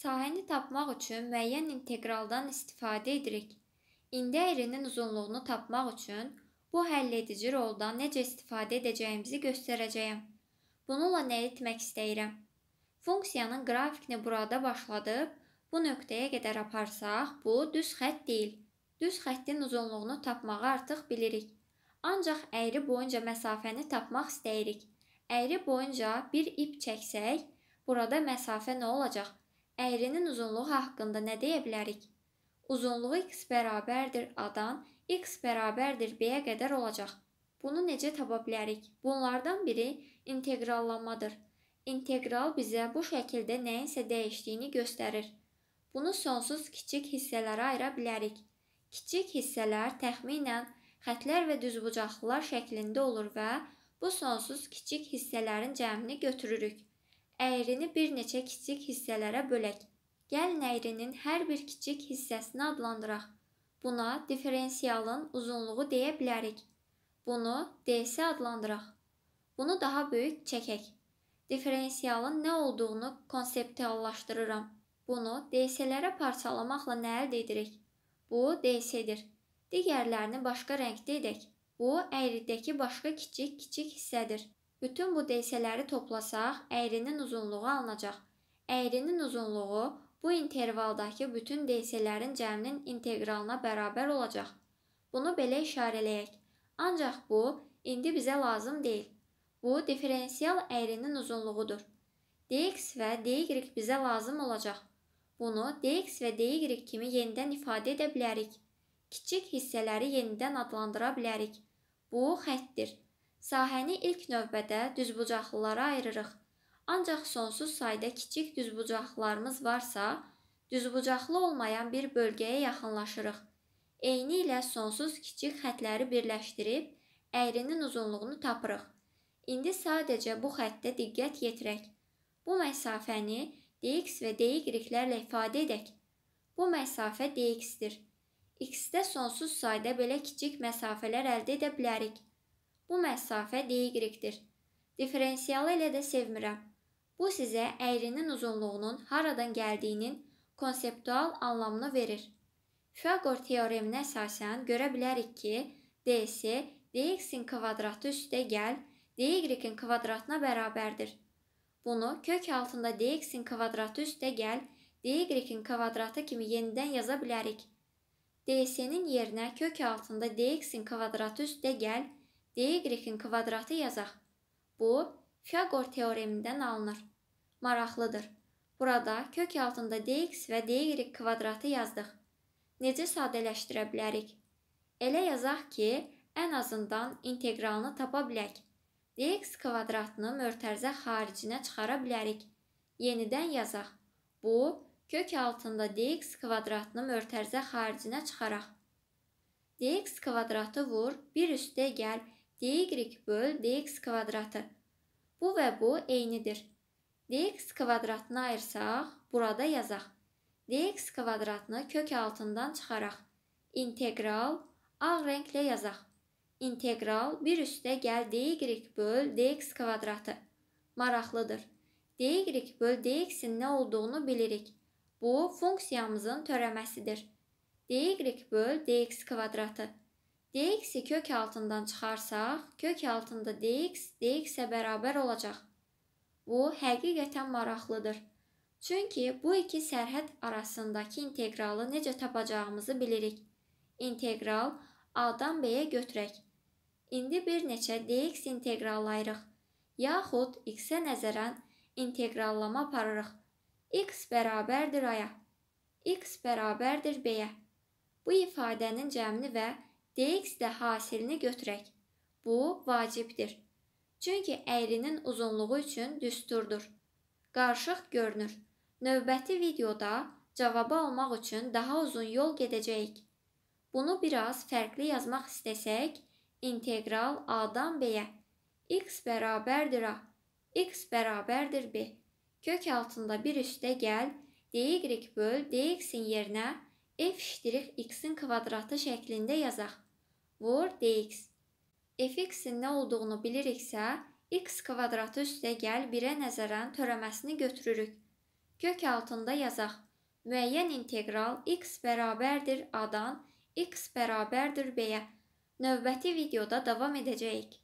Sahəni tapmaq üçün müəyyən inteqraldan istifadə edirik. İndi əyrinin uzunluğunu tapmaq üçün bu həlledici roldan necə istifadə edəcəyimizi göstərəcəyəm. Bununla nə etmək istəyirəm? Funksiyanın qrafikini burada başladıb bu nöqtəyə qədər aparsaq, bu düz xətt deyil. Düz xəttin uzunluğunu tapmağı artıq bilirik. Ancaq əyri boyunca məsafəni tapmaq istəyirik. Əyri boyunca bir ip çəksək, burada məsafə nə olacaq? Əyrinin uzunluğu haqqında nə deyə bilərik? Uzunluğu x bərabərdir a-dan x bərabərdir b-yə qədər olacaq. Bunu necə tapa bilərik? Bunlardan biri inteqrallamadır. İntegral bizə bu şəkildə nəyinsə dəyişdiyini göstərir. Bunu sonsuz kiçik hissələrə ayıra bilərik. Kiçik hissələr təxminən xətlər və düzbucaqlılar şəklində olur və bu sonsuz kiçik hissələrin cəmini götürürük əyrini bir neçə kiçik hissələrə bölək. Gəlin əyrinin hər bir kiçik hissəsini adlandıraq. Buna diferensialın uzunluğu deyə bilərik. Bunu DS adlandıraq. Bunu daha böyük çəkək. Diferensialın nə olduğunu konseptuallaşdırıram. Bunu DS-lərə parçalamaqla nə əldə edirik? Bu DS-dir. Digərlərini başqa rəngdə edək. Bu əyridəki başqa kiçik-kiçik hissədir. Bütün bu desələri toplasaq, əyrinin uzunluğu alınacaq. Əyrinin uzunluğu bu intervaldakı bütün desələrin cəminin inteqralına bərabər olacaq. Bunu belə işarələyək. Ancaq bu indi bizə lazım deyil. Bu diferensial əyrinin uzunluğudur. dx və dy bizə lazım olacaq. Bunu dx və dy kimi yenidən ifadə edə bilərik. Kiçik hissələri yenidən adlandıra bilərik. Bu xəttdir. Sahəni ilk növbədə düzbucaqlılara ayırırıq. Ancaq sonsuz sayda kiçik düzbucaqlarımız varsa, düzbucaqlı olmayan bir bölgəyə yaxınlaşırıq. Eyni ilə sonsuz kiçik xətləri birləşdirib əyrinin uzunluğunu tapırıq. İndi sadəcə bu xəttə diqqət yetirək. Bu məsafəni dx və dy-lərlə ifadə edək. Bu məsafə dx-dir. x-də sonsuz sayda belə kiçik məsafələr əldə edə bilərik. Bu məsafə DY-dir. Diferensialı elə də sevmirəm. Bu sizə əyrinin uzunluğunun haradan gəldiyinin konseptual anlamını verir. Pifaqor teoreminə əsasən görə bilərik ki, ds dx-in kvadratı üstə gəl dy-in kvadratına bərabərdir. Bunu kök altında dx-in kvadratı üstə gəl dy-in kvadratı kimi yenidən yaza bilərik. ds-nin yerinə kök altında dx-in kvadratı üstə gəl D-in kvadratı yazaq. Bu, Fiagor teoremindən alınır. Maraqlıdır. Burada kök altında dx və dy kvadratı yazdıq. Necə sadələşdirə bilərik? Elə yazaq ki, ən azından inteqralını tapa bilək. dx kvadratını mörtərzə xaricinə çıxara bilərik. Yenidən yazaq. Bu, kök altında dx kvadratını mörtərzə xaricinə çıxaraq. dx kvadratı vur, 1 üstə gəl, 1 dy böl dx kvadratı. Bu və bu eynidir. dx kvadratını ayırsaq, burada yazaq. dx kvadratını kök altından çıxaraq. İntegral ağ rənglə yazaq. İntegral 1 üstə gəl dy böl dx kvadratı. Maraqlıdır. dy böl dx-in nə olduğunu bilirik. Bu funksiyamızın törəməsidir. dy böl dx kvadratı dx-i kök altından çıxarsaq, kök altında dx, dx-ə bərabər olacaq. Bu həqiqətən maraqlıdır. Çünki bu iki sərhəd arasındakı inteqralı necə tapacağımızı bilirik. İnteqral A-dan B-yə götürək. İndi bir neçə dx inteqrallayırıq. Yaxud x-ə nəzərən inteqrallama aparırıq. x bərabərdir a-ya. x bərabərdir b-yə. Bu ifadənin cəmini və dx də hasilini götürək. Bu vacibdir. Çünki əyrinin uzunluğu üçün düsturdur. Qarışıq görünür. Növbəti videoda cavabı almaq üçün daha uzun yol gedəcəyik. Bunu biraz fərqli yazmaq istəsək, integral A-dan B-yə x bərabərdir A, x bərabərdir B. Kök altında bir üstə gəl, dy böl dx-in yerinə f' x-in kvadratı şəklində yazaq vur dx. fx-in nə olduğunu biliriksə, x kvadratı üstə gəl 1-ə nəzərən törəməsini götürürük. Gök altında yazaq. Müəyyən integral x bərabərdir a-dan, x bərabərdir b-yə. Növbəti videoda davam edəcəyik.